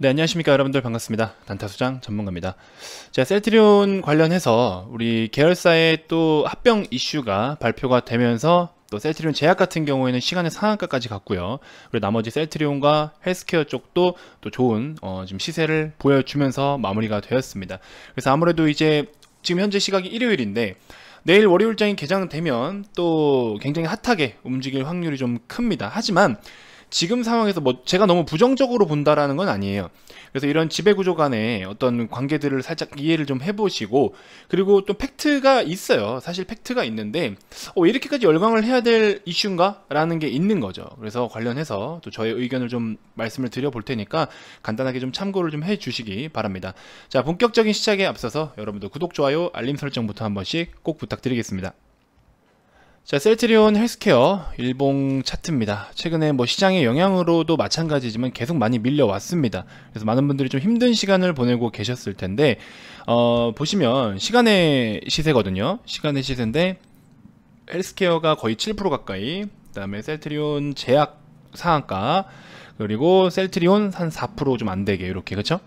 네, 안녕하십니까 여러분들 반갑습니다. 단타수장 전문가입니다. 자, 셀트리온 관련해서 우리 계열사의 또 합병 이슈가 발표가 되면서 또 셀트리온 제약 같은 경우에는 시간의 상한가까지 갔고요. 그리고 나머지 셀트리온과 헬스케어 쪽도 또 좋은 어, 지금 시세를 보여주면서 마무리가 되었습니다. 그래서 아무래도 이제 지금 현재 시각이 일요일인데 내일 월요일장이 개장되면 또 굉장히 핫하게 움직일 확률이 좀 큽니다. 하지만 지금 상황에서 뭐 제가 너무 부정적으로 본다라는 건 아니에요. 그래서 이런 지배구조 간의 어떤 관계들을 살짝 이해를 좀 해보시고 그리고 또 팩트가 있어요. 사실 팩트가 있는데 어, 이렇게까지 열광을 해야 될 이슈인가라는 게 있는 거죠. 그래서 관련해서 또 저의 의견을 좀 말씀을 드려볼 테니까 간단하게 좀 참고를 좀 해주시기 바랍니다. 자 본격적인 시작에 앞서서 여러분들 구독, 좋아요, 알림 설정부터 한 번씩 꼭 부탁드리겠습니다. 자, 셀트리온 헬스케어 일봉 차트입니다. 최근에 뭐 시장의 영향으로도 마찬가지지만 계속 많이 밀려왔습니다. 그래서 많은 분들이 좀 힘든 시간을 보내고 계셨을 텐데 어, 보시면 시간의 시세거든요. 시간의 시세인데 헬스케어가 거의 7% 가까이, 그다음에 셀트리온 제약 상한가 그리고 셀트리온 한 4%좀 안 되게 이렇게 그렇죠?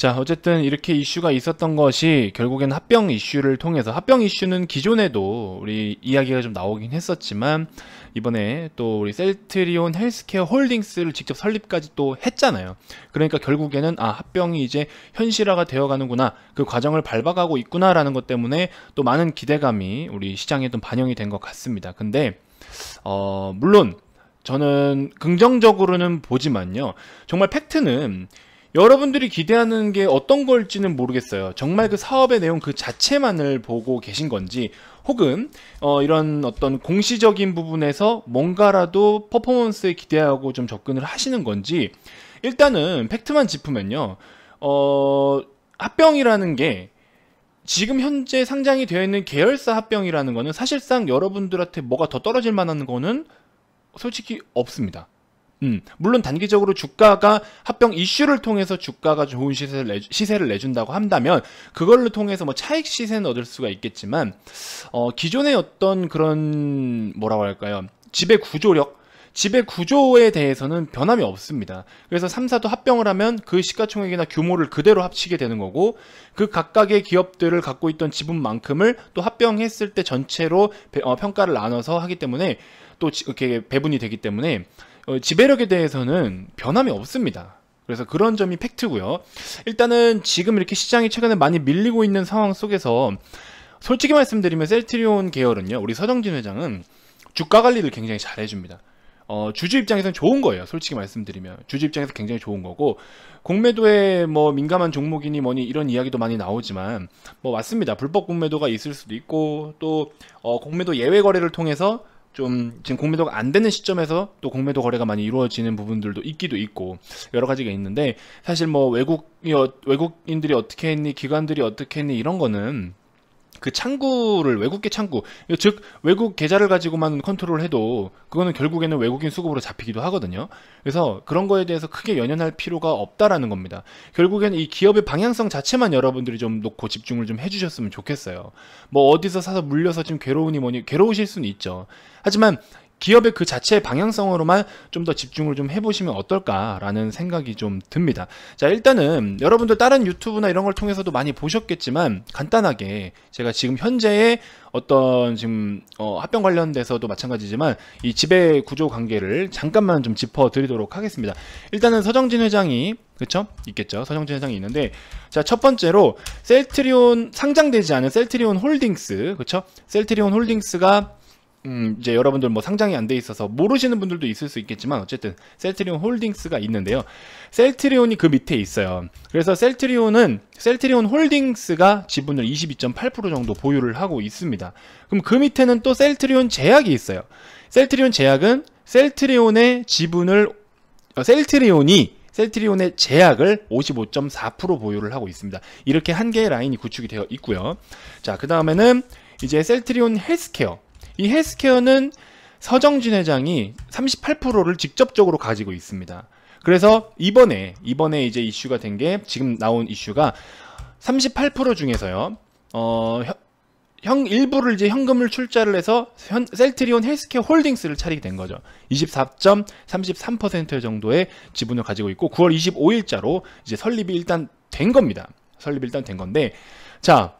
자, 어쨌든 이렇게 이슈가 있었던 것이 결국엔 합병 이슈를 통해서 합병 이슈는 기존에도 우리 이야기가 좀 나오긴 했었지만 이번에 또 우리 셀트리온 헬스케어 홀딩스를 직접 설립까지 또 했잖아요. 그러니까 결국에는 아, 합병이 이제 현실화가 되어 가는구나. 그 과정을 밟아가고 있구나라는 것 때문에 또 많은 기대감이 우리 시장에 좀 반영이 된 것 같습니다. 근데 어, 물론 저는 긍정적으로는 보지만요. 정말 팩트는 여러분들이 기대하는 게 어떤 걸지는 모르겠어요. 정말 그 사업의 내용 그 자체만을 보고 계신 건지 혹은 어, 이런 어떤 공시적인 부분에서 뭔가라도 퍼포먼스에 기대하고 좀 접근을 하시는 건지 일단은 팩트만 짚으면요. 어, 합병이라는 게 지금 현재 상장이 되어 있는 계열사 합병이라는 거는 사실상 여러분들한테 뭐가 더 떨어질 만한 거는 솔직히 없습니다. 음, 물론 단기적으로 주가가 합병 이슈를 통해서 주가가 좋은 시세를, 내, 시세를 내준다고 한다면 그걸로 통해서 뭐 차익 시세는 얻을 수가 있겠지만 어, 기존의 어떤 그런 뭐라고 할까요? 지배 구조력 지배 구조에 대해서는 변함이 없습니다. 그래서 3사도 합병을 하면 그 시가총액이나 규모를 그대로 합치게 되는 거고 그 각각의 기업들을 갖고 있던 지분만큼을 또 합병했을 때 전체로 어, 평가를 나눠서 하기 때문에 또 이렇게 배분이 되기 때문에 어, 지배력에 대해서는 변함이 없습니다. 그래서 그런 점이 팩트고요. 일단은 지금 이렇게 시장이 최근에 많이 밀리고 있는 상황 속에서 솔직히 말씀드리면 셀트리온 계열은요. 우리 서정진 회장은 주가 관리를 굉장히 잘 해줍니다. 어, 주주 입장에서는 좋은 거예요. 솔직히 말씀드리면. 주주 입장에서 굉장히 좋은 거고, 공매도에 뭐 민감한 종목이니 뭐니 이런 이야기도 많이 나오지만, 뭐 맞습니다. 불법 공매도가 있을 수도 있고, 또, 어, 공매도 예외 거래를 통해서 좀 지금 공매도가 안 되는 시점에서 또 공매도 거래가 많이 이루어지는 부분들도 있기도 있고 여러 가지가 있는데 사실 뭐 외국이 어, 외국인들이 어떻게 했니 기관들이 어떻게 했니 이런 거는 그 창구를 외국계 창구 즉 외국 계좌를 가지고만 컨트롤해도 그거는 결국에는 외국인 수급으로 잡히기도 하거든요. 그래서 그런 거에 대해서 크게 연연할 필요가 없다라는 겁니다. 결국에는이 기업의 방향성 자체만 여러분들이 좀 놓고 집중을 좀 해주셨으면 좋겠어요. 뭐 어디서 사서 물려서 지금 괴로우니 뭐니 괴로우실 수는 있죠. 하지만 기업의 그 자체의 방향성으로만 좀 더 집중을 좀 해보시면 어떨까라는 생각이 좀 듭니다. 자, 일단은 여러분들 다른 유튜브나 이런 걸 통해서도 많이 보셨겠지만 간단하게 제가 지금 현재의 어떤 지금 어, 합병 관련돼서도 마찬가지지만 이 지배 구조 관계를 잠깐만 좀 짚어드리도록 하겠습니다. 일단은 서정진 회장이 그쵸? 있겠죠. 서정진 회장이 있는데 자 첫 번째로 셀트리온 상장되지 않은 셀트리온 홀딩스 그쵸? 셀트리온 홀딩스가 음, 이제 여러분들 뭐 상장이 안 돼 있어서 모르시는 분들도 있을 수 있겠지만 어쨌든 셀트리온 홀딩스가 있는데요. 셀트리온이 그 밑에 있어요. 그래서 셀트리온은 셀트리온 홀딩스가 지분을 22.8% 정도 보유를 하고 있습니다. 그럼 그 밑에는 또 셀트리온 제약이 있어요. 셀트리온 제약은 셀트리온의 지분을 어, 셀트리온이 셀트리온의 제약을 55.4% 보유를 하고 있습니다. 이렇게 한 개의 라인이 구축이 되어 있고요. 자, 그 다음에는 이제 셀트리온 헬스케어 이 헬스케어는 서정진 회장이 38%를 직접적으로 가지고 있습니다. 그래서 이번에 이번에 이제 이슈가 된 게 지금 나온 이슈가 38% 중에서요. 어, 형 일부를 이제 현금을 출자를 해서 현, 셀트리온 헬스케어 홀딩스를 차리게 된 거죠. 24.33% 정도의 지분을 가지고 있고 9월 25일자로 이제 설립이 일단 된 겁니다. 설립이 일단 된 건데 자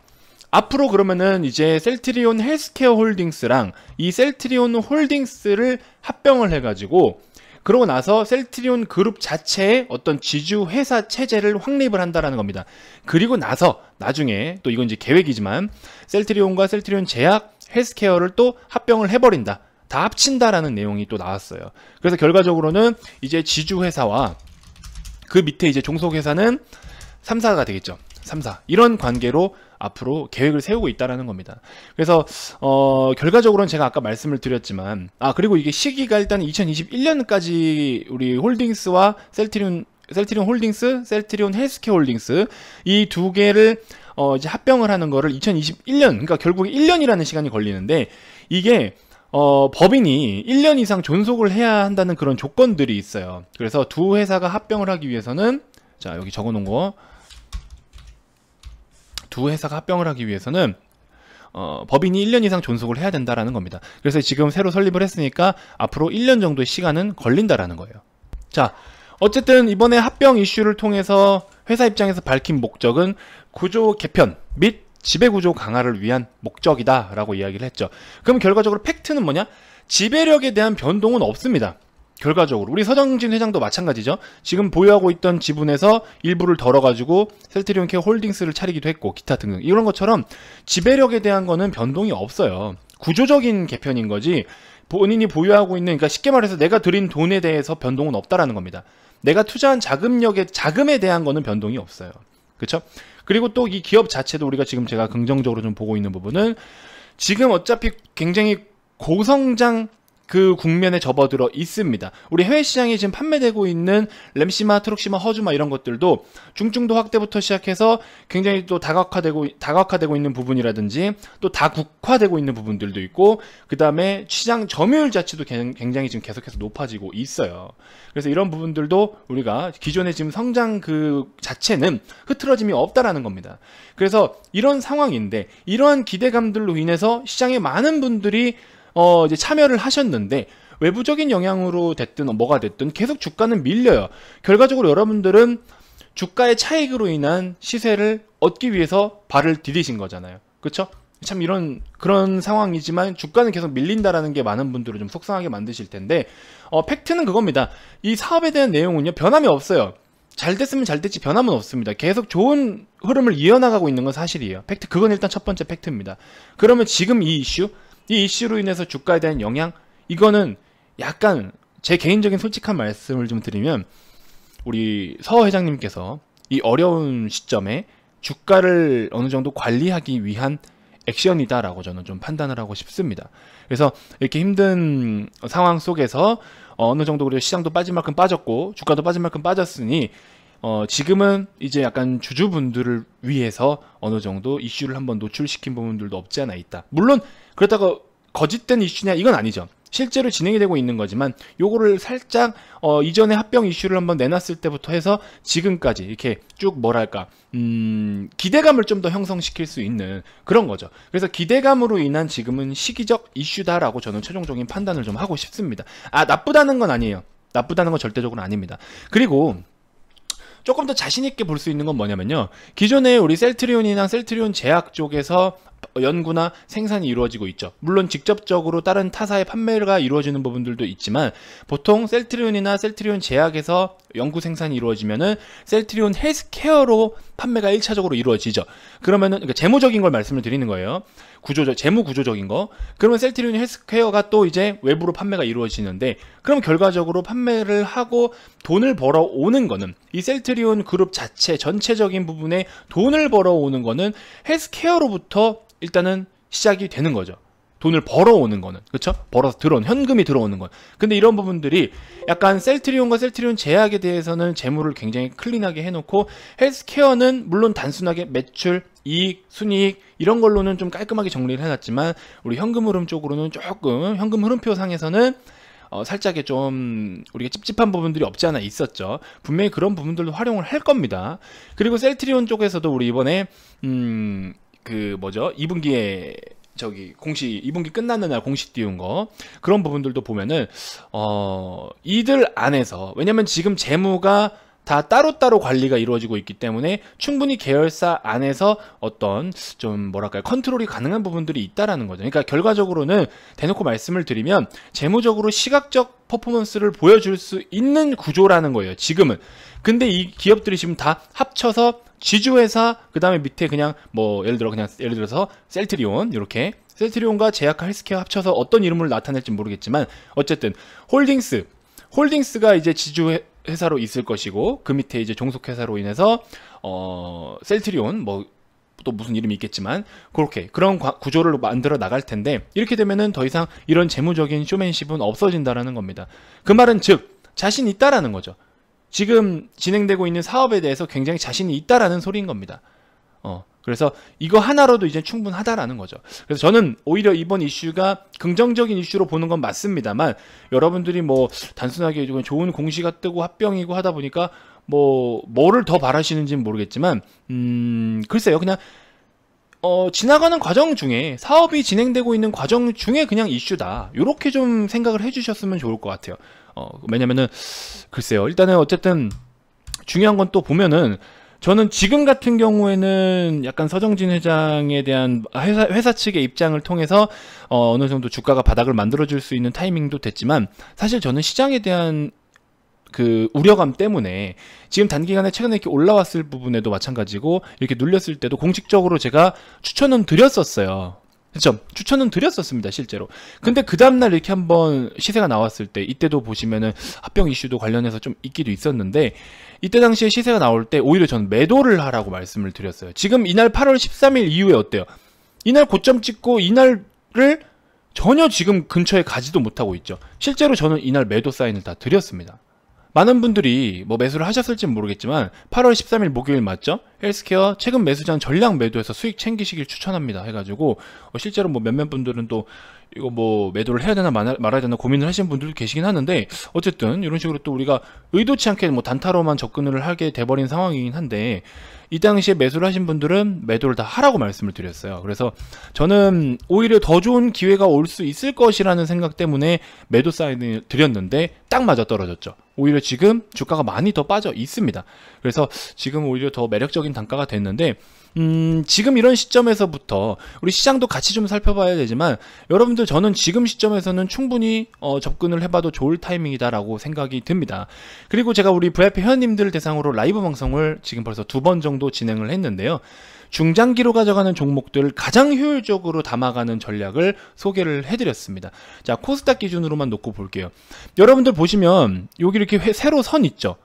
앞으로 그러면은 이제 셀트리온 헬스케어 홀딩스랑 이 셀트리온 홀딩스를 합병을 해가지고 그러고 나서 셀트리온 그룹 자체의 어떤 지주 회사 체제를 확립을 한다라는 겁니다. 그리고 나서 나중에 또 이건 이제 계획이지만 셀트리온과 셀트리온 제약 헬스케어를 또 합병을 해버린다. 다 합친다라는 내용이 또 나왔어요. 그래서 결과적으로는 이제 지주 회사와 그 밑에 이제 종속 회사는 3사가 되겠죠. 3사 이런 관계로 앞으로 계획을 세우고 있다라는 겁니다. 그래서 어, 결과적으로는 제가 아까 말씀을 드렸지만 아 그리고 이게 시기가 일단 2021년까지 우리 홀딩스와 셀트리온 셀트리온 홀딩스, 셀트리온 헬스케어 홀딩스 이 두 개를 어, 이제 합병을 하는 거를 2021년 그러니까 결국 1년이라는 시간이 걸리는데 이게 어, 법인이 1년 이상 존속을 해야 한다는 그런 조건들이 있어요. 그래서 두 회사가 합병을 하기 위해서는 자 여기 적어놓은 거두 회사가 합병을 하기 위해서는 어, 법인이 1년 이상 존속을 해야 된다라는 겁니다. 그래서 지금 새로 설립을 했으니까 앞으로 1년 정도의 시간은 걸린다라는 거예요. 자, 어쨌든 이번에 합병 이슈를 통해서 회사 입장에서 밝힌 목적은 구조 개편 및 지배구조 강화를 위한 목적이다라고 이야기를 했죠. 그럼 결과적으로 팩트는 뭐냐? 지배력에 대한 변동은 없습니다. 결과적으로 우리 서정진 회장도 마찬가지죠. 지금 보유하고 있던 지분에서 일부를 덜어가지고 셀트리온 케어 홀딩스를 차리기도 했고 기타 등등 이런 것처럼 지배력에 대한 거는 변동이 없어요. 구조적인 개편인 거지 본인이 보유하고 있는 그러니까 쉽게 말해서 내가 들인 돈에 대해서 변동은 없다라는 겁니다. 내가 투자한 자금력의 자금에 대한 거는 변동이 없어요. 그렇죠? 그리고 또 이 기업 자체도 우리가 지금 제가 긍정적으로 좀 보고 있는 부분은 지금 어차피 굉장히 고성장 그 국면에 접어들어 있습니다. 우리 해외 시장에 지금 판매되고 있는 램시마, 트룩시마 허주마 이런 것들도 중증도 확대부터 시작해서 굉장히 또 다각화되고 다각화되고 있는 부분이라든지 또 다국화되고 있는 부분들도 있고 그다음에 시장 점유율 자체도 굉장히 지금 계속해서 높아지고 있어요. 그래서 이런 부분들도 우리가 기존의 지금 성장 그 자체는 흐트러짐이 없다라는 겁니다. 그래서 이런 상황인데 이러한 기대감들로 인해서 시장에 많은 분들이 어 이제 참여를 하셨는데 외부적인 영향으로 됐든 뭐가 됐든 계속 주가는 밀려요. 결과적으로 여러분들은 주가의 차익으로 인한 시세를 얻기 위해서 발을 디디신 거잖아요. 그쵸참 이런 그런 상황이지만 주가는 계속 밀린다라는 게 많은 분들을 좀 속상하게 만드실 텐데 어, 팩트는 그겁니다. 이 사업에 대한 내용은요 변함이 없어요. 잘 됐으면 잘 됐지 변함은 없습니다. 계속 좋은 흐름을 이어나가고 있는 건 사실이에요. 팩트 그건 일단 첫 번째 팩트입니다. 그러면 지금 이 이슈 이 이슈로 인해서 주가에 대한 영향 이거는 약간 제 개인적인 솔직한 말씀을 좀 드리면 우리 서 회장님께서 이 어려운 시점에 주가를 어느 정도 관리하기 위한 액션이다라고 저는 좀 판단을 하고 싶습니다. 그래서 이렇게 힘든 상황 속에서 어느 정도 우리 시장도 빠진 만큼 빠졌고 주가도 빠진 만큼 빠졌으니 어 지금은 이제 약간 주주분들을 위해서 어느 정도 이슈를 한번 노출시킨 부분들도 없지 않아 있다. 물론 그렇다고 거짓된 이슈냐 이건 아니죠. 실제로 진행이 되고 있는 거지만 요거를 살짝 어, 이전에 합병 이슈를 한번 내놨을 때부터 해서 지금까지 이렇게 쭉 뭐랄까 음, 기대감을 좀 더 형성시킬 수 있는 그런 거죠. 그래서 기대감으로 인한 지금은 시기적 이슈다라고 저는 최종적인 판단을 좀 하고 싶습니다. 아 나쁘다는 건 아니에요. 나쁘다는 건 절대적으로 아닙니다. 그리고 조금 더 자신 있게 볼 수 있는 건 뭐냐면요. 기존에 우리 셀트리온이나 셀트리온 제약 쪽에서 연구나 생산이 이루어지고 있죠. 물론 직접적으로 다른 타사의 판매가 이루어지는 부분들도 있지만 보통 셀트리온이나 셀트리온 제약에서 연구 생산이 이루어지면은 셀트리온 헬스케어로 판매가 1차적으로 이루어지죠. 그러면은 그러니까 재무적인 걸 말씀을 드리는 거예요. 구조적 재무 구조적인 거. 그러면 셀트리온 헬스케어가 또 이제 외부로 판매가 이루어지는데 그럼 결과적으로 판매를 하고 돈을 벌어 오는 거는 이 셀트리온 그룹 자체 전체적인 부분에 돈을 벌어 오는 거는 헬스케어로부터 일단은 시작이 되는 거죠. 돈을 벌어오는 거는 그렇죠? 벌어서 들어온 현금이 들어오는 건. 근데 이런 부분들이 약간 셀트리온과 셀트리온 제약에 대해서는 재물을 굉장히 클린하게 해놓고 헬스케어는 물론 단순하게 매출, 이익, 순이익 이런 걸로는 좀 깔끔하게 정리를 해놨지만 우리 현금 흐름 쪽으로는 조금 현금 흐름표 상에서는 어, 살짝의 좀 우리가 찝찝한 부분들이 없지 않아 있었죠. 분명히 그런 부분들도 활용을 할 겁니다. 그리고 셀트리온 쪽에서도 우리 이번에 음, 그 뭐죠? 2분기에 저기 공식 2분기 끝나는 날공식 띄운 거 그런 부분들도 보면은 어 이들 안에서 왜냐면 지금 재무가 다 따로따로 관리가 이루어지고 있기 때문에 충분히 계열사 안에서 어떤 좀 뭐랄까요 컨트롤이 가능한 부분들이 있다라는 거죠. 그러니까 결과적으로는 대놓고 말씀을 드리면 재무적으로 시각적 퍼포먼스를 보여줄 수 있는 구조라는 거예요. 지금은 근데 이 기업들이 지금 다 합쳐서 지주회사 그다음에 밑에 그냥 뭐 예를 들어 그냥 예를 들어서 셀트리온 이렇게 셀트리온과 제약 헬스케어 합쳐서 어떤 이름을 나타낼지 모르겠지만 어쨌든 홀딩스 홀딩스가 이제 지주 회사로 있을 것이고 그 밑에 이제 종속 회사로 인해서 어 셀트리온 뭐 또 무슨 이름이 있겠지만 그렇게 그런 구조를 만들어 나갈 텐데 이렇게 되면은 더 이상 이런 재무적인 쇼맨십은 없어진다라는 겁니다. 그 말은 즉 자신 있다라는 거죠. 지금 진행되고 있는 사업에 대해서 굉장히 자신이 있다라는 소리인 겁니다. 어, 그래서 이거 하나로도 이제 충분하다라는 거죠. 그래서 저는 오히려 이번 이슈가 긍정적인 이슈로 보는 건 맞습니다만 여러분들이 뭐 단순하게 좋은 공시가 뜨고 합병이고 하다 보니까 뭐 뭐를 더 바라시는지는 모르겠지만 음 글쎄요 그냥 어 지나가는 과정 중에 사업이 진행되고 있는 과정 중에 그냥 이슈다 이렇게 좀 생각을 해주셨으면 좋을 것 같아요. 어, 왜냐면은 글쎄요. 일단은 어쨌든 중요한 건 또 보면은 저는 지금 같은 경우에는 약간 서정진 회장에 대한 회사, 회사 측의 입장을 통해서 어, 어느 정도 주가가 바닥을 만들어줄 수 있는 타이밍도 됐지만 사실 저는 시장에 대한 그 우려감 때문에 지금 단기간에 최근에 이렇게 올라왔을 부분에도 마찬가지고 이렇게 눌렸을 때도 공식적으로 제가 추천은 드렸었어요. 그쵸 추천은 드렸었습니다, 실제로. 근데 그 다음날 이렇게 한번 시세가 나왔을 때, 이때도 보시면은 합병 이슈도 관련해서 좀 있기도 있었는데, 이때 당시에 시세가 나올 때 오히려 저는 매도를 하라고 말씀을 드렸어요. 지금 이날 8월 13일 이후에 어때요? 이날 고점 찍고 이날을 전혀 지금 근처에 가지도 못하고 있죠. 실제로 저는 이날 매도 사인을 다 드렸습니다. 많은 분들이 뭐 매수를 하셨을지 모르겠지만 8월 13일 목요일 맞죠? 헬스케어 최근 매수장 전량 매도해서 수익 챙기시길 추천합니다 해가지고 어, 실제로 뭐 몇몇 분들은 또 이거 뭐 매도를 해야 되나 말아야 되나 고민을 하시는 분들도 계시긴 하는데 어쨌든 이런 식으로 또 우리가 의도치 않게 뭐 단타로만 접근을 하게 돼버린 상황이긴 한데 이 당시에 매수를 하신 분들은 매도를 다 하라고 말씀을 드렸어요. 그래서 저는 오히려 더 좋은 기회가 올 수 있을 것이라는 생각 때문에 매도 사인을 드렸는데 딱 맞아 떨어졌죠. 오히려 지금 주가가 많이 더 빠져 있습니다. 그래서 지금 오히려 더 매력적인 단가가 됐는데 음, 지금 이런 시점에서부터 우리 시장도 같이 좀 살펴봐야 되지만 여러분들 저는 지금 시점에서는 충분히 어, 접근을 해봐도 좋을 타이밍이다라고 생각이 듭니다. 그리고 제가 우리 VIP 회원님들 대상으로 라이브 방송을 지금 벌써 두 번 정도 진행을 했는데요. 중장기로 가져가는 종목들을 가장 효율적으로 담아가는 전략을 소개를 해드렸습니다. 자, 코스닥 기준으로만 놓고 볼게요. 여러분들 보시면 여기 이렇게 회, 세로 선 있죠?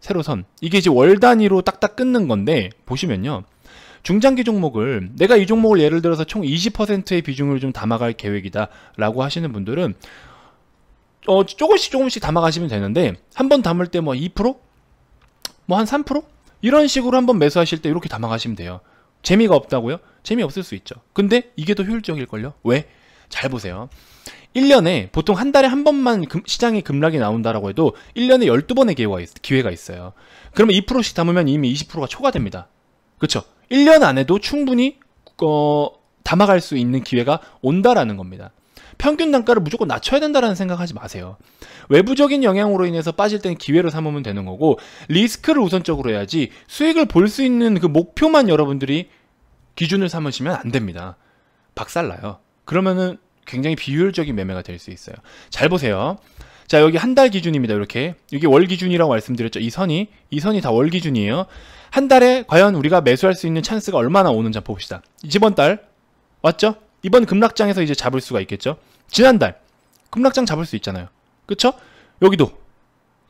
세로 선. 이게 이제 월 단위로 딱딱 끊는 건데 보시면요. 중장기 종목을 내가 이 종목을 예를 들어서 총 20%의 비중을 좀 담아갈 계획이다 라고 하시는 분들은 어, 조금씩 조금씩 담아가시면 되는데 한 번 담을 때 뭐 2%? 뭐 한 3%? 이런 식으로 한번 매수하실 때 이렇게 담아가시면 돼요. 재미가 없다고요? 재미없을 수 있죠. 근데 이게 더 효율적일걸요? 왜? 잘 보세요. 1년에 보통 한 달에 한 번만 금, 시장에 급락이 나온다라고 해도 1년에 12번의 기회가, 기회가 있어요. 그러면 2%씩 담으면 이미 20%가 초과됩니다. 그렇죠? 1년 안에도 충분히 어, 담아갈 수 있는 기회가 온다라는 겁니다. 평균 단가를 무조건 낮춰야 된다라는 생각하지 마세요. 외부적인 영향으로 인해서 빠질 땐 기회로 삼으면 되는 거고 리스크를 우선적으로 해야지 수익을 볼 수 있는 그 목표만 여러분들이 기준을 삼으시면 안 됩니다. 박살나요. 그러면은 굉장히 비효율적인 매매가 될 수 있어요. 잘 보세요. 자 여기 한 달 기준입니다 이렇게 이게 월 기준이라고 말씀드렸죠 이 선이 이 선이 다 월 기준이에요 한 달에 과연 우리가 매수할 수 있는 찬스가 얼마나 오는지 한번 봅시다 이번 달 왔죠 이번 급락장에서 이제 잡을 수가 있겠죠. 지난달 급락장 잡을 수 있잖아요. 그쵸? 여기도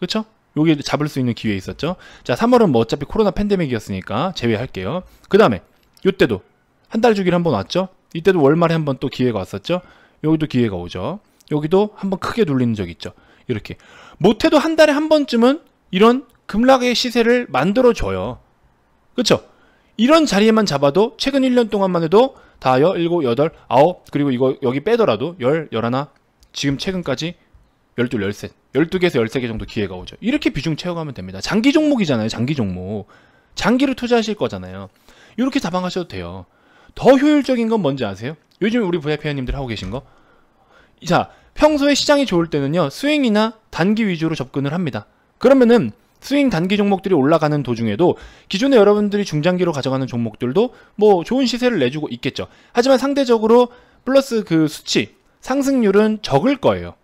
그쵸? 여기 잡을 수 있는 기회 있었죠. 자 3월은 뭐 어차피 코로나 팬데믹이었으니까 제외할게요. 그 다음에 요때도 한 달 주기를 한번 왔죠. 이때도 월말에 한번 또 기회가 왔었죠. 여기도 기회가 오죠. 여기도 한번 크게 눌리는 적 있죠. 이렇게 못해도 한 달에 한 번쯤은 이런 급락의 시세를 만들어줘요. 그쵸? 이런 자리에만 잡아도 최근 1년 동안만 해도 다 여, 일곱, 여덟, 아홉, 그리고 이거 여기 빼더라도 열, 열하나, 지금 최근까지 열둘, 열셋, 열두 개에서 열세 개 정도 기회가 오죠. 이렇게 비중 채워가면 됩니다. 장기 종목이잖아요, 장기 종목. 장기를 투자하실 거잖아요. 이렇게 다방하셔도 돼요. 더 효율적인 건 뭔지 아세요? 요즘 우리 VIP 회원님들 하고 계신 거? 자, 평소에 시장이 좋을 때는요, 스윙이나 단기 위주로 접근을 합니다. 그러면은 스윙 단기 종목들이 올라가는 도중에도 기존에 여러분들이 중장기로 가져가는 종목들도 뭐 좋은 시세를 내주고 있겠죠. 하지만 상대적으로 플러스 그 수치 상승률은 적을 거예요.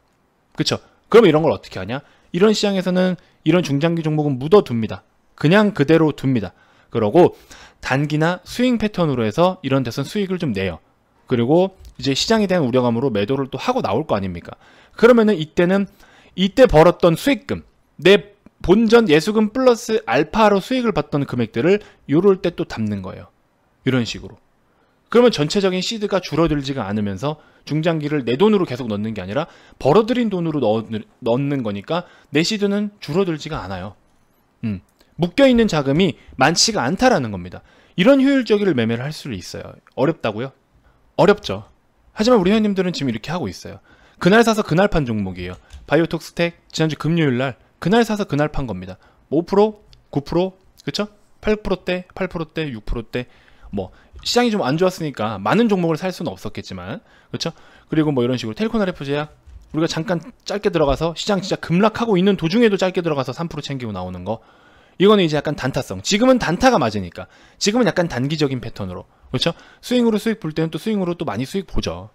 그쵸? 그럼 이런 걸 어떻게 하냐? 이런 시장에서는 이런 중장기 종목은 묻어둡니다. 그냥 그대로 둡니다. 그러고 단기나 스윙 패턴으로 해서 이런 데선 수익을 좀 내요. 그리고 이제 시장에 대한 우려감으로 매도를 또 하고 나올 거 아닙니까? 그러면은 이때는 이때 벌었던 수익금, 내 본전 예수금 플러스 알파로 수익을 받던 금액들을 요럴 때 또 담는 거예요. 이런 식으로. 그러면 전체적인 시드가 줄어들지가 않으면서 중장기를 내 돈으로 계속 넣는 게 아니라 벌어들인 돈으로 넣, 는 거니까 내 시드는 줄어들지가 않아요. 음. 묶여있는 자금이 많지가 않다라는 겁니다. 이런 효율적이를 매매를 할 수 있어요. 어렵다고요? 어렵죠. 하지만 우리 회원님들은 지금 이렇게 하고 있어요. 그날 사서 그날 판 종목이에요. 바이오톡 스택 지난주 금요일날 그날 사서 그날 판 겁니다. 5%, 9%, 그쵸? 8%대, 8%대, 6%대 뭐 시장이 좀 안 좋았으니까 많은 종목을 살 수는 없었겠지만 그쵸 그리고 뭐 이런 식으로 텔코나 레프제야 우리가 잠깐 짧게 들어가서 시장 진짜 급락하고 있는 도중에도 짧게 들어가서 3% 챙기고 나오는 거 이거는 이제 약간 단타성 지금은 단타가 맞으니까 지금은 약간 단기적인 패턴으로 그렇죠? 스윙으로 수익 볼 때는 또 스윙으로 또 많이 수익 보죠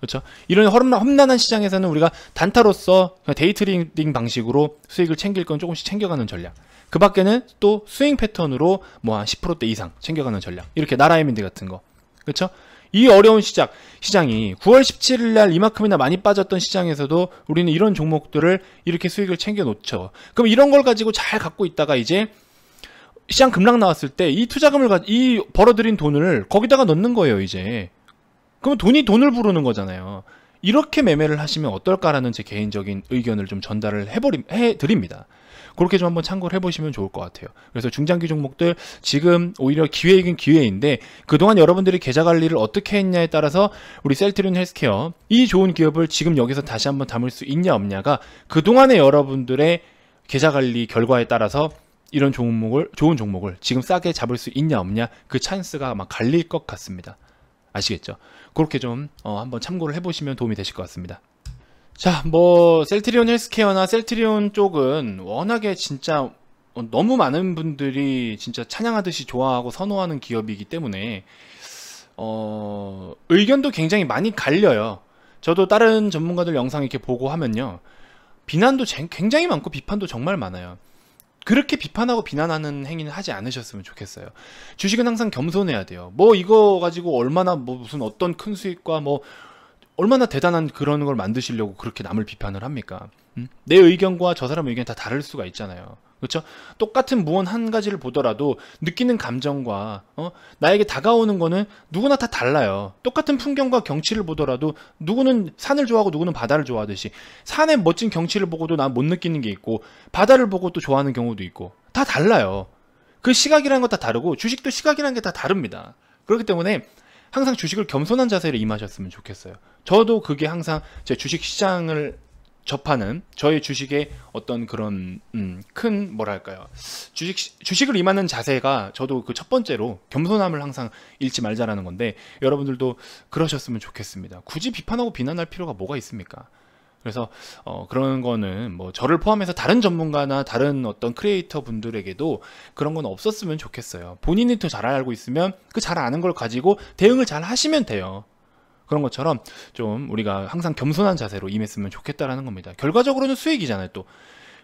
그렇죠? 이런 험난, 험난한 시장에서는 우리가 단타로서 데이트링 방식으로 수익을 챙길 건 조금씩 챙겨가는 전략. 그 밖에는 또 스윙 패턴으로 뭐 한 10%대 이상 챙겨가는 전략. 이렇게 나라의 민드 같은 거. 그렇죠? 이 어려운 시작 시장이 9월 17일 날 이만큼이나 많이 빠졌던 시장에서도 우리는 이런 종목들을 이렇게 수익을 챙겨 놓죠. 그럼 이런 걸 가지고 잘 갖고 있다가 이제 시장 급락 나왔을 때 이 투자금을 이 벌어들인 돈을 거기다가 넣는 거예요, 이제. 그러면 돈이 돈을 부르는 거잖아요. 이렇게 매매를 하시면 어떨까라는 제 개인적인 의견을 좀 전달을 해버림, 해드립니다. 그렇게 좀 한번 참고를 해보시면 좋을 것 같아요. 그래서 중장기 종목들 지금 오히려 기회이긴 기회인데 그동안 여러분들이 계좌 관리를 어떻게 했냐에 따라서 우리 셀트리온 헬스케어 이 좋은 기업을 지금 여기서 다시 한번 담을 수 있냐 없냐가 그동안의 여러분들의 계좌 관리 결과에 따라서 이런 종목을 좋은 종목을 지금 싸게 잡을 수 있냐 없냐 그 찬스가 막 갈릴 것 같습니다. 아시겠죠? 그렇게 좀 어, 한번 참고를 해보시면 도움이 되실 것 같습니다. 자, 뭐 셀트리온 헬스케어나 셀트리온 쪽은 워낙에 진짜 너무 많은 분들이 진짜 찬양하듯이 좋아하고 선호하는 기업이기 때문에 어, 의견도 굉장히 많이 갈려요. 저도 다른 전문가들 영상 이렇게 보고 하면요. 비난도 굉장히 많고 비판도 정말 많아요. 그렇게 비판하고 비난하는 행위는 하지 않으셨으면 좋겠어요. 주식은 항상 겸손해야 돼요. 뭐 이거 가지고 얼마나 뭐 무슨 어떤 큰 수익과 뭐 얼마나 대단한 그런 걸 만드시려고 그렇게 남을 비판을 합니까? 음? 내 의견과 저 사람 의견 이다 다를 수가 있잖아요. 그렇죠? 똑같은 무언 한 가지를 보더라도 느끼는 감정과 어? 나에게 다가오는 거는 누구나 다 달라요. 똑같은 풍경과 경치를 보더라도 누구는 산을 좋아하고 누구는 바다를 좋아하듯이 산의 멋진 경치를 보고도 난 못 느끼는 게 있고 바다를 보고 또 좋아하는 경우도 있고 다 달라요. 그 시각이라는 것 다 다르고 주식도 시각이라는 게 다 다릅니다. 그렇기 때문에 항상 주식을 겸손한 자세로 임하셨으면 좋겠어요. 저도 그게 항상 제 주식 시장을 접하는 저의 주식의 어떤 그런 음, 큰 뭐랄까요 주식 주식을 임하는 자세가 저도 그 첫 번째로 겸손함을 항상 잃지 말자라는 건데 여러분들도 그러셨으면 좋겠습니다. 굳이 비판하고 비난할 필요가 뭐가 있습니까? 그래서 어, 그런 거는 뭐 저를 포함해서 다른 전문가나 다른 어떤 크리에이터 분들에게도 그런 건 없었으면 좋겠어요. 본인이 더 잘 알고 있으면 그 잘 아는 걸 가지고 대응을 잘 하시면 돼요. 그런 것처럼 좀 우리가 항상 겸손한 자세로 임했으면 좋겠다라는 겁니다. 결과적으로는 수익이잖아요, 또.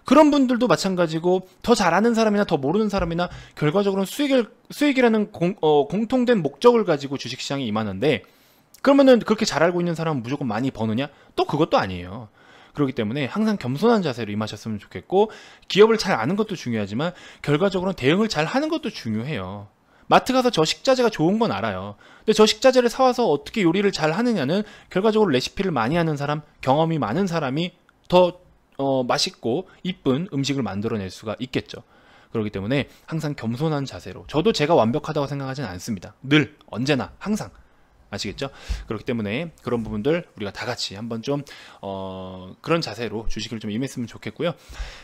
그런 분들도 마찬가지고 더 잘하는 사람이나 더 모르는 사람이나 결과적으로는 수익을 수익이라는 공, 어, 공통된 목적을 가지고 주식시장에 임하는데 그러면은 그렇게 잘 알고 있는 사람은 무조건 많이 버느냐? 또 그것도 아니에요. 그렇기 때문에 항상 겸손한 자세로 임하셨으면 좋겠고 기업을 잘 아는 것도 중요하지만 결과적으로는 대응을 잘 하는 것도 중요해요. 마트 가서 저식자재가 좋은 건 알아요. 근데 저식자재를 사와서 어떻게 요리를 잘 하느냐는 결과적으로 레시피를 많이 하는 사람, 경험이 많은 사람이 더 어, 맛있고 이쁜 음식을 만들어낼 수가 있겠죠. 그렇기 때문에 항상 겸손한 자세로 저도 제가 완벽하다고 생각하진 않습니다. 늘 언제나 항상 아시겠죠? 그렇기 때문에 그런 부분들 우리가 다 같이 한번 좀 어, 그런 자세로 주식을 좀 임했으면 좋겠고요.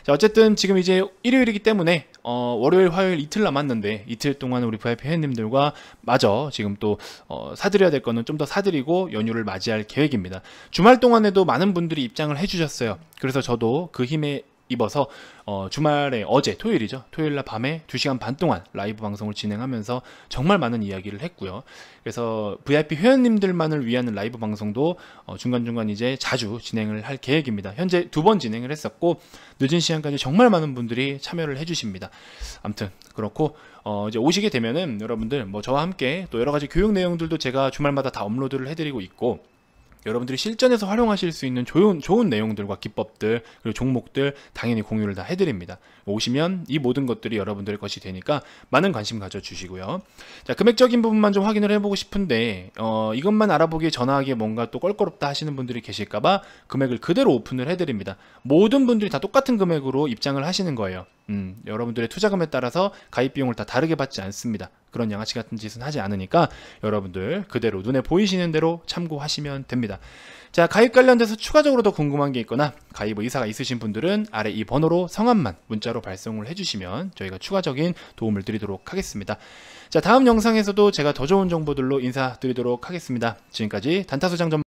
자 어쨌든 지금 이제 일요일이기 때문에 어, 월요일, 화요일 이틀 남았는데 이틀 동안 우리 VIP 회원님들과 마저 지금 또 어, 사드려야 될 거는 좀 더 사드리고 연휴를 맞이할 계획입니다. 주말 동안에도 많은 분들이 입장을 해주셨어요. 그래서 저도 그 힘에 입어서 어, 주말에 어제 토요일이죠. 토요일 날 밤에 2시간 반 동안 라이브 방송을 진행하면서 정말 많은 이야기를 했고요. 그래서 VIP 회원님들만을 위한 라이브 방송도 어, 중간중간 이제 자주 진행을 할 계획입니다. 현재 두 번 진행을 했었고 늦은 시간까지 정말 많은 분들이 참여를 해주십니다. 암튼 그렇고 어, 이제 오시게 되면은 여러분들 뭐 저와 함께 또 여러 가지 교육 내용들도 제가 주말마다 다 업로드를 해드리고 있고 여러분들이 실전에서 활용하실 수 있는 좋은, 좋은 내용들과 기법들 그리고 종목들 당연히 공유를 다 해드립니다. 오시면 이 모든 것들이 여러분들의 것이 되니까 많은 관심 가져주시고요. 자 금액적인 부분만 좀 확인을 해보고 싶은데 어, 이것만 알아보기에 전화하기에 뭔가 또 껄끄럽다 하시는 분들이 계실까봐 금액을 그대로 오픈을 해드립니다. 모든 분들이 다 똑같은 금액으로 입장을 하시는 거예요. 음, 여러분들의 투자금에 따라서 가입 비용을 다 다르게 받지 않습니다. 그런 양아치 같은 짓은 하지 않으니까 여러분들 그대로 눈에 보이시는 대로 참고하시면 됩니다. 자 가입 관련돼서 추가적으로 더 궁금한 게 있거나 가입 의사가 있으신 분들은 아래 이 번호로 성함만 문자로 발송을 해주시면 저희가 추가적인 도움을 드리도록 하겠습니다. 자 다음 영상에서도 제가 더 좋은 정보들로 인사드리도록 하겠습니다. 지금까지 단타수장점